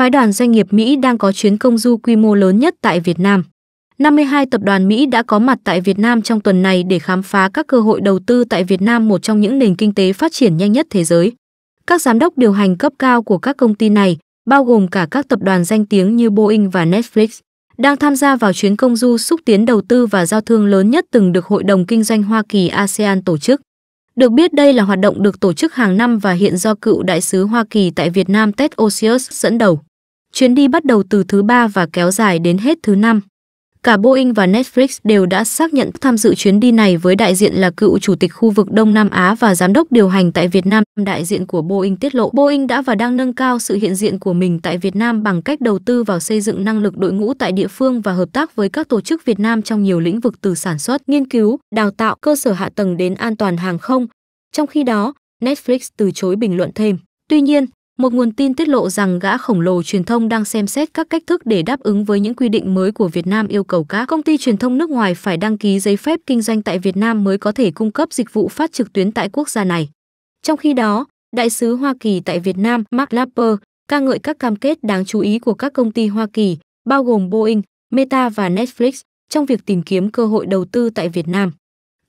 phái đoàn doanh nghiệp Mỹ đang có chuyến công du quy mô lớn nhất tại Việt Nam. 52 tập đoàn Mỹ đã có mặt tại Việt Nam trong tuần này để khám phá các cơ hội đầu tư tại Việt Nam một trong những nền kinh tế phát triển nhanh nhất thế giới. Các giám đốc điều hành cấp cao của các công ty này, bao gồm cả các tập đoàn danh tiếng như Boeing và Netflix, đang tham gia vào chuyến công du xúc tiến đầu tư và giao thương lớn nhất từng được Hội đồng Kinh doanh Hoa Kỳ ASEAN tổ chức. Được biết đây là hoạt động được tổ chức hàng năm và hiện do cựu đại sứ Hoa Kỳ tại Việt Nam Ted Osius dẫn đầu. Chuyến đi bắt đầu từ thứ ba và kéo dài đến hết thứ năm. Cả Boeing và Netflix đều đã xác nhận tham dự chuyến đi này với đại diện là cựu chủ tịch khu vực Đông Nam Á và giám đốc điều hành tại Việt Nam. Đại diện của Boeing tiết lộ Boeing đã và đang nâng cao sự hiện diện của mình tại Việt Nam bằng cách đầu tư vào xây dựng năng lực đội ngũ tại địa phương và hợp tác với các tổ chức Việt Nam trong nhiều lĩnh vực từ sản xuất, nghiên cứu, đào tạo, cơ sở hạ tầng đến an toàn hàng không. Trong khi đó, Netflix từ chối bình luận thêm. Tuy nhiên, một nguồn tin tiết lộ rằng gã khổng lồ truyền thông đang xem xét các cách thức để đáp ứng với những quy định mới của Việt Nam yêu cầu các công ty truyền thông nước ngoài phải đăng ký giấy phép kinh doanh tại Việt Nam mới có thể cung cấp dịch vụ phát trực tuyến tại quốc gia này. Trong khi đó, đại sứ Hoa Kỳ tại Việt Nam Mark Lapper ca ngợi các cam kết đáng chú ý của các công ty Hoa Kỳ, bao gồm Boeing, Meta và Netflix, trong việc tìm kiếm cơ hội đầu tư tại Việt Nam.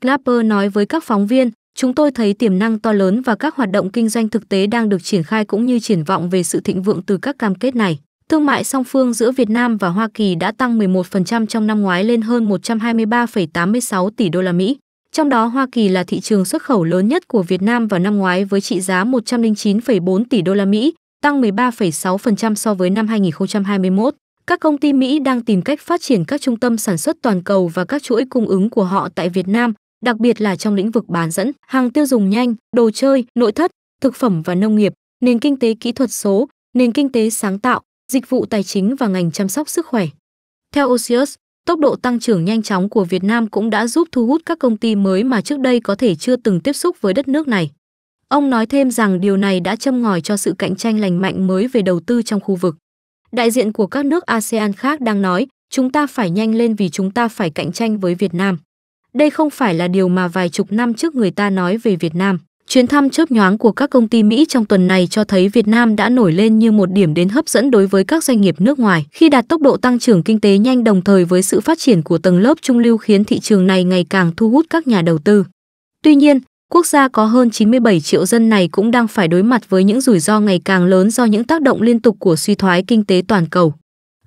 Clapper nói với các phóng viên, Chúng tôi thấy tiềm năng to lớn và các hoạt động kinh doanh thực tế đang được triển khai cũng như triển vọng về sự thịnh vượng từ các cam kết này. Thương mại song phương giữa Việt Nam và Hoa Kỳ đã tăng 11% trong năm ngoái lên hơn 123,86 tỷ đô la Mỹ. Trong đó Hoa Kỳ là thị trường xuất khẩu lớn nhất của Việt Nam vào năm ngoái với trị giá 109,4 tỷ đô la Mỹ, tăng 13,6% so với năm 2021. Các công ty Mỹ đang tìm cách phát triển các trung tâm sản xuất toàn cầu và các chuỗi cung ứng của họ tại Việt Nam, đặc biệt là trong lĩnh vực bán dẫn, hàng tiêu dùng nhanh, đồ chơi, nội thất, thực phẩm và nông nghiệp, nền kinh tế kỹ thuật số, nền kinh tế sáng tạo, dịch vụ tài chính và ngành chăm sóc sức khỏe. Theo Osius, tốc độ tăng trưởng nhanh chóng của Việt Nam cũng đã giúp thu hút các công ty mới mà trước đây có thể chưa từng tiếp xúc với đất nước này. Ông nói thêm rằng điều này đã châm ngòi cho sự cạnh tranh lành mạnh mới về đầu tư trong khu vực. Đại diện của các nước ASEAN khác đang nói, chúng ta phải nhanh lên vì chúng ta phải cạnh tranh với Việt Nam. Đây không phải là điều mà vài chục năm trước người ta nói về Việt Nam. Chuyến thăm chớp nhoáng của các công ty Mỹ trong tuần này cho thấy Việt Nam đã nổi lên như một điểm đến hấp dẫn đối với các doanh nghiệp nước ngoài khi đạt tốc độ tăng trưởng kinh tế nhanh đồng thời với sự phát triển của tầng lớp trung lưu khiến thị trường này ngày càng thu hút các nhà đầu tư. Tuy nhiên, quốc gia có hơn 97 triệu dân này cũng đang phải đối mặt với những rủi ro ngày càng lớn do những tác động liên tục của suy thoái kinh tế toàn cầu.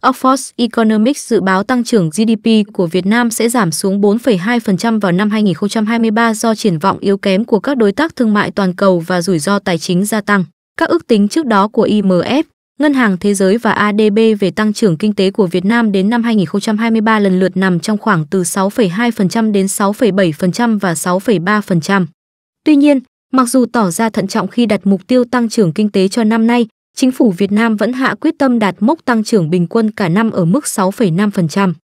Oxford Economics dự báo tăng trưởng GDP của Việt Nam sẽ giảm xuống 4,2% vào năm 2023 do triển vọng yếu kém của các đối tác thương mại toàn cầu và rủi ro tài chính gia tăng. Các ước tính trước đó của IMF, Ngân hàng Thế giới và ADB về tăng trưởng kinh tế của Việt Nam đến năm 2023 lần lượt nằm trong khoảng từ 6,2% đến 6,7% và 6,3%. Tuy nhiên, mặc dù tỏ ra thận trọng khi đặt mục tiêu tăng trưởng kinh tế cho năm nay, chính phủ Việt Nam vẫn hạ quyết tâm đạt mốc tăng trưởng bình quân cả năm ở mức 6,5%.